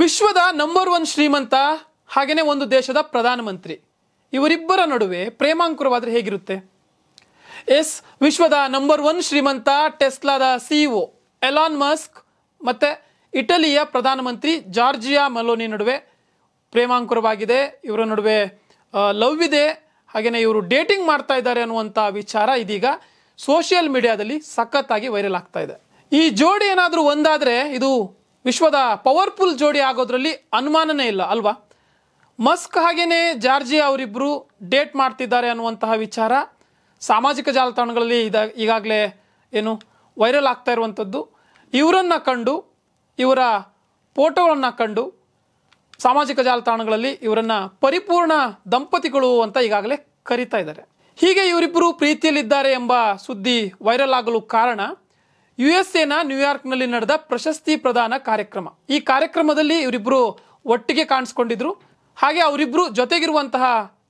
ವಿಶ್ವದ number one ಶ್ರೀಮಂತ ಹಾಗೆಯೇ ಒಂದು ದೇಶದ ಪ್ರಧಾನಮಂತ್ರಿ ಇವರಿಬ್ಬರ ನಡುವೆ ಪ್ರೇಮಾಂಕುರವಾದರೆ ಹೇಗಿರುತ್ತೆ ಎಸ್ ವಿಶ್ವದ ನಂಬರ್ ಒನ್ ಶ್ರೀಮಂತ ಟೆಸ್ಲಾದ ಸಿಇಒ ಎಲಾನ್ ಮಸ್ಕ್ ಮತ್ತು ಇಟಲಿಯ ಪ್ರಧಾನಮಂತ್ರಿ ಜಾರ್ಜಿಯಾ ಮಲೋನಿ ನಡುವೆ ಪ್ರೇಮಾಂಕುರವಾಗಿದೆ ಇವರ ನಡುವೆ ಲವ್ ಇದೆ ಹಾಗೆಯೇ ಇವರು ಡೇಟಿಂಗ್ ಮಾಡ್ತಾ ಇದ್ದಾರೆ ಅನ್ನುವಂಥ ವಿಚಾರ ಇದೀಗ ಸೋಷಿಯಲ್ ಮೀಡಿಯಾದಲ್ಲಿ ಸಖತ್ತಾಗಿ ವೈರಲ್ ಆಗ್ತಾ ಇದೆ ಈ ಜೋಡಿ ಏನಾದರೂ ಒಂದಾದರೆ ಇದು ವಿಶ್ವದ ಪವರ್ಫುಲ್ ಜೋಡಿ ಆಗೋದ್ರಲ್ಲಿ ಅನುಮಾನನೇ ಇಲ್ಲ ಅಲ್ವಾ ಮಸ್ಕ್ ಹಾಗೇನೆ ಜಾರ್ಜಿ ಅವರಿಬ್ಬರು ಡೇಟ್ ಮಾಡ್ತಿದ್ದಾರೆ ಅನ್ನುವಂತಹ ವಿಚಾರ ಸಾಮಾಜಿಕ ಜಾಲತಾಣಗಳಲ್ಲಿ ಇದ ಈಗಾಗಲೇ ಏನು ವೈರಲ್ ಆಗ್ತಾ ಇರುವಂಥದ್ದು ಇವರನ್ನು ಕಂಡು ಇವರ ಫೋಟೋಗಳನ್ನು ಕಂಡು ಸಾಮಾಜಿಕ ಜಾಲತಾಣಗಳಲ್ಲಿ ಇವರನ್ನು ಪರಿಪೂರ್ಣ ದಂಪತಿಗಳು ಅಂತ ಈಗಾಗಲೇ ಕರೀತಾ ಇದ್ದಾರೆ ಹೀಗೆ ಇವರಿಬ್ಬರು ಪ್ರೀತಿಯಲ್ಲಿದ್ದಾರೆ ಎಂಬ ಸುದ್ದಿ ವೈರಲ್ ಆಗಲು ಕಾರಣ ಯು ಎಸ್ ಎನ ನ್ಯೂಯಾರ್ಕ್ನಲ್ಲಿ ನಡೆದ ಪ್ರಶಸ್ತಿ ಪ್ರದಾನ ಕಾರ್ಯಕ್ರಮ ಈ ಕಾರ್ಯಕ್ರಮದಲ್ಲಿ ಇವರಿಬ್ಬರು ಒಟ್ಟಿಗೆ ಕಾಣಿಸ್ಕೊಂಡಿದ್ರು ಹಾಗೆ ಅವರಿಬ್ಬರು ಜೊತೆಗಿರುವಂತಹ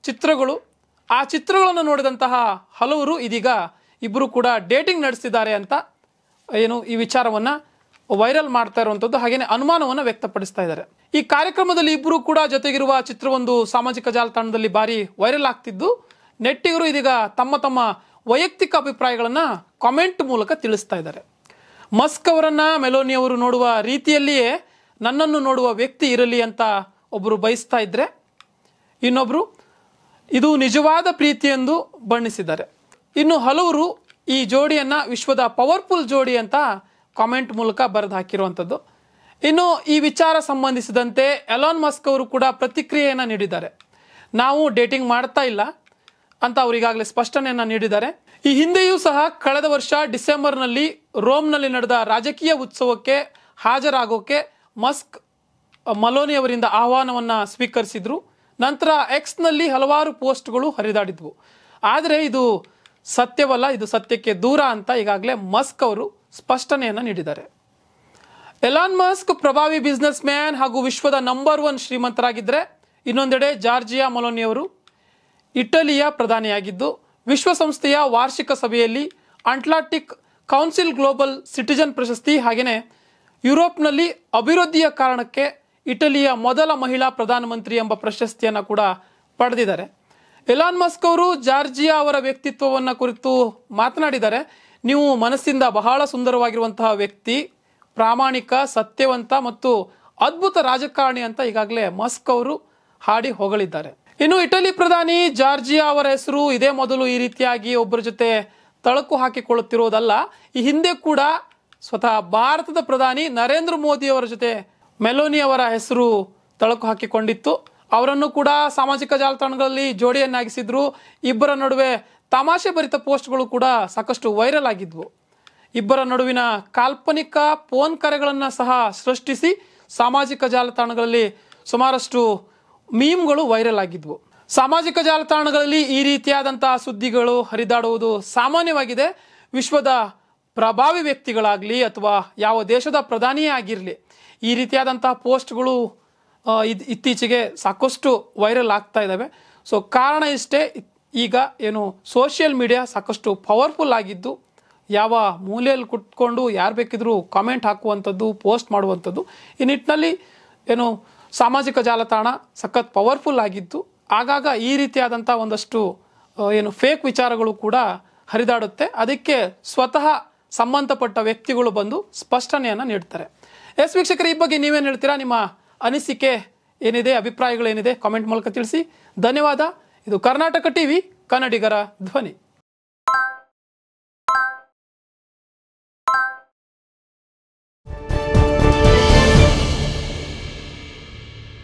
ಚಿತ್ರಗಳು ಆ ಚಿತ್ರಗಳನ್ನು ನೋಡಿದಂತಹ ಹಲವರು ಇದೀಗ ಇಬ್ಬರು ಕೂಡ ಡೇಟಿಂಗ್ ನಡೆಸಿದ್ದಾರೆ ಅಂತ ಏನು ಈ ವಿಚಾರವನ್ನು ವೈರಲ್ ಮಾಡ್ತಾ ಇರುವಂಥದ್ದು ಹಾಗೆಯೇ ಅನುಮಾನವನ್ನು ವ್ಯಕ್ತಪಡಿಸ್ತಾ ಇದ್ದಾರೆ ಈ ಕಾರ್ಯಕ್ರಮದಲ್ಲಿ ಇಬ್ಬರು ಕೂಡ ಜೊತೆಗಿರುವ ಚಿತ್ರವೊಂದು ಸಾಮಾಜಿಕ ಜಾಲತಾಣದಲ್ಲಿ ಭಾರಿ ವೈರಲ್ ಆಗ್ತಿದ್ದು ನೆಟ್ಟಿಗರು ಇದೀಗ ತಮ್ಮ ತಮ್ಮ ವೈಯಕ್ತಿಕ ಅಭಿಪ್ರಾಯಗಳನ್ನು ಕಾಮೆಂಟ್ ಮೂಲಕ ತಿಳಿಸ್ತಾ ಇದ್ದಾರೆ ಮಸ್ಕ್ ಅವರನ್ನ ಮೆಲೋನಿ ಅವರು ನೋಡುವ ರೀತಿಯಲ್ಲಿಯೇ ನನ್ನನ್ನು ನೋಡುವ ವ್ಯಕ್ತಿ ಇರಲಿ ಅಂತ ಒಬ್ಬರು ಬಯಸ್ತಾ ಇದ್ರೆ ಇನ್ನೊಬ್ಬರು ಇದು ನಿಜವಾದ ಪ್ರೀತಿ ಎಂದು ಬಣ್ಣಿಸಿದ್ದಾರೆ ಇನ್ನು ಹಲವರು ಈ ಜೋಡಿಯನ್ನು ವಿಶ್ವದ ಪವರ್ಫುಲ್ ಜೋಡಿ ಅಂತ ಕಾಮೆಂಟ್ ಮೂಲಕ ಬರೆದು ಹಾಕಿರುವಂಥದ್ದು ಇನ್ನು ಈ ವಿಚಾರ ಸಂಬಂಧಿಸಿದಂತೆ ಎಲಾನ್ ಮಸ್ಕ್ ಅವರು ಕೂಡ ಪ್ರತಿಕ್ರಿಯೆಯನ್ನು ನೀಡಿದ್ದಾರೆ ನಾವು ಡೇಟಿಂಗ್ ಮಾಡ್ತಾ ಇಲ್ಲ ಅಂತ ಅವರು ಈಗಾಗಲೇ ಸ್ಪಷ್ಟನೆಯನ್ನ ನೀಡಿದ್ದಾರೆ ಈ ಹಿಂದೆಯೂ ಸಹ ಕಳೆದ ವರ್ಷ ಡಿಸೆಂಬರ್ನಲ್ಲಿ ರೋಮ್ನಲ್ಲಿ ನಡೆದ ರಾಜಕೀಯ ಉತ್ಸವಕ್ಕೆ ಹಾಜರಾಗೋಕೆ ಮಸ್ಕ್ ಮಲೋನಿ ಅವರಿಂದ ಆಹ್ವಾನವನ್ನು ಸ್ವೀಕರಿಸಿದ್ರು ನಂತರ ಎಕ್ಸ್ನಲ್ಲಿ ಹಲವಾರು ಪೋಸ್ಟ್ಗಳು ಹರಿದಾಡಿದ್ವು ಆದರೆ ಇದು ಸತ್ಯವಲ್ಲ ಇದು ಸತ್ಯಕ್ಕೆ ದೂರ ಅಂತ ಈಗಾಗಲೇ ಮಸ್ಕ್ ಅವರು ಸ್ಪಷ್ಟನೆಯನ್ನು ನೀಡಿದ್ದಾರೆ ಎಲಾನ್ ಮಸ್ಕ್ ಪ್ರಭಾವಿ ಬಿಸ್ನೆಸ್ ಮ್ಯಾನ್ ಹಾಗೂ ವಿಶ್ವದ ನಂಬರ್ ಒನ್ ಶ್ರೀಮಂತರಾಗಿದ್ದರೆ ಇನ್ನೊಂದೆಡೆ ಜಾರ್ಜಿಯಾ ಮಲೋನಿ ಅವರು ಇಟಲಿಯ ಪ್ರಧಾನಿಯಾಗಿದ್ದು ವಿಶ್ವಸಂಸ್ಥೆಯ ವಾರ್ಷಿಕ ಸಭೆಯಲ್ಲಿ ಅಂಟ್ಲಾಂಟಿಕ್ ಕೌನ್ಸಿಲ್ ಗ್ಲೋಬಲ್ ಸಿಟಿಜನ್ ಪ್ರಶಸ್ತಿ ಹಾಗೆಯೇ ಯುರೋಪ್ನಲ್ಲಿ ಅಭಿವೃದ್ಧಿಯ ಕಾರಣಕ್ಕೆ ಇಟಲಿಯ ಮೊದಲ ಮಹಿಳಾ ಪ್ರಧಾನಮಂತ್ರಿ ಎಂಬ ಪ್ರಶಸ್ತಿಯನ್ನು ಕೂಡ ಪಡೆದಿದ್ದಾರೆ ಎಲಾನ್ ಮಸ್ಕ್ ಅವರು ಜಾರ್ಜಿಯಾ ಅವರ ವ್ಯಕ್ತಿತ್ವವನ್ನು ಕುರಿತು ಮಾತನಾಡಿದ್ದಾರೆ ನೀವು ಮನಸ್ಸಿಂದ ಬಹಳ ಸುಂದರವಾಗಿರುವಂತಹ ವ್ಯಕ್ತಿ ಪ್ರಾಮಾಣಿಕ ಸತ್ಯವಂತ ಮತ್ತು ಅದ್ಭುತ ರಾಜಕಾರಣಿ ಅಂತ ಈಗಾಗಲೇ ಮಸ್ಕ್ ಅವರು ಹಾಡಿ ಹೊಗಳಿದ್ದಾರೆ ಇನ್ನು ಇಟಲಿ ಪ್ರಧಾನಿ ಜಾರ್ಜಿಯಾ ಅವರ ಹೆಸರು ಇದೇ ಮೊದಲು ಈ ರೀತಿಯಾಗಿ ಒಬ್ಬರ ಜೊತೆ ತಳಕು ಹಾಕಿಕೊಳ್ಳುತ್ತಿರುವುದಲ್ಲ ಈ ಹಿಂದೆ ಕೂಡ ಸ್ವತಃ ಭಾರತದ ಪ್ರಧಾನಿ ನರೇಂದ್ರ ಮೋದಿ ಅವರ ಜೊತೆ ಮೆಲೋನಿ ಅವರ ಹೆಸರು ತಳಕು ಹಾಕಿಕೊಂಡಿತ್ತು ಅವರನ್ನು ಕೂಡ ಸಾಮಾಜಿಕ ಜಾಲತಾಣಗಳಲ್ಲಿ ಜೋಡಿಯನ್ನಾಗಿಸಿದ್ರು ಇಬ್ಬರ ನಡುವೆ ತಮಾಷೆ ಭರಿತ ಪೋಸ್ಟ್ಗಳು ಕೂಡ ಸಾಕಷ್ಟು ವೈರಲ್ ಆಗಿದ್ವು ಇಬ್ಬರ ನಡುವಿನ ಕಾಲ್ಪನಿಕ ಫೋನ್ ಕರೆಗಳನ್ನು ಸಹ ಸೃಷ್ಟಿಸಿ ಸಾಮಾಜಿಕ ಜಾಲತಾಣಗಳಲ್ಲಿ ಸುಮಾರಷ್ಟು ಮೀಮ್ಗಳು ವೈರಲ್ ಆಗಿದ್ವು ಸಾಮಾಜಿಕ ಜಾಲತಾಣಗಳಲ್ಲಿ ಈ ರೀತಿಯಾದಂತಹ ಸುದ್ದಿಗಳು ಹರಿದಾಡುವುದು ಸಾಮಾನ್ಯವಾಗಿದೆ ವಿಶ್ವದ ಪ್ರಭಾವಿ ವ್ಯಕ್ತಿಗಳಾಗಲಿ ಅಥವಾ ಯಾವ ದೇಶದ ಪ್ರಧಾನಿಯೇ ಆಗಿರಲಿ ಈ ರೀತಿಯಾದಂತಹ ಪೋಸ್ಟ್ಗಳು ಇತ್ತೀಚೆಗೆ ಸಾಕಷ್ಟು ವೈರಲ್ ಆಗ್ತಾ ಇದ್ದಾವೆ ಸೊ ಕಾರಣ ಇಷ್ಟೇ ಈಗ ಏನು ಸೋಷಿಯಲ್ ಮೀಡಿಯಾ ಸಾಕಷ್ಟು ಪವರ್ಫುಲ್ ಆಗಿದ್ದು ಯಾವ ಮೂಲೆಯಲ್ಲಿ ಕುಟ್ಕೊಂಡು ಯಾರು ಬೇಕಿದ್ರು ಕಾಮೆಂಟ್ ಹಾಕುವಂಥದ್ದು ಪೋಸ್ಟ್ ಮಾಡುವಂಥದ್ದು ಈ ನಿಟ್ಟಿನಲ್ಲಿ ಏನು ಸಾಮಾಜಿಕ ಜಾಲತಾಣ ಸಖತ್ ಪವರ್ಫುಲ್ ಆಗಿದ್ದು ಆಗಾಗ ಈ ರೀತಿಯಾದಂಥ ಒಂದಷ್ಟು ಏನು ಫೇಕ್ ವಿಚಾರಗಳು ಕೂಡ ಹರಿದಾಡುತ್ತೆ ಅದಕ್ಕೆ ಸ್ವತಃ ಸಂಬಂಧಪಟ್ಟ ವ್ಯಕ್ತಿಗಳು ಬಂದು ಸ್ಪಷ್ಟನೆಯನ್ನು ನೀಡ್ತಾರೆ ಎಸ್ ವೀಕ್ಷಕರು ಈ ಬಗ್ಗೆ ನೀವೇನು ಹೇಳ್ತೀರಾ ನಿಮ್ಮ ಅನಿಸಿಕೆ ಏನಿದೆ ಅಭಿಪ್ರಾಯಗಳೇನಿದೆ ಕಾಮೆಂಟ್ ಮೂಲಕ ತಿಳಿಸಿ ಧನ್ಯವಾದ ಇದು ಕರ್ನಾಟಕ ವಿ ಕನ್ನಡಿಗರ ಧ್ವನಿ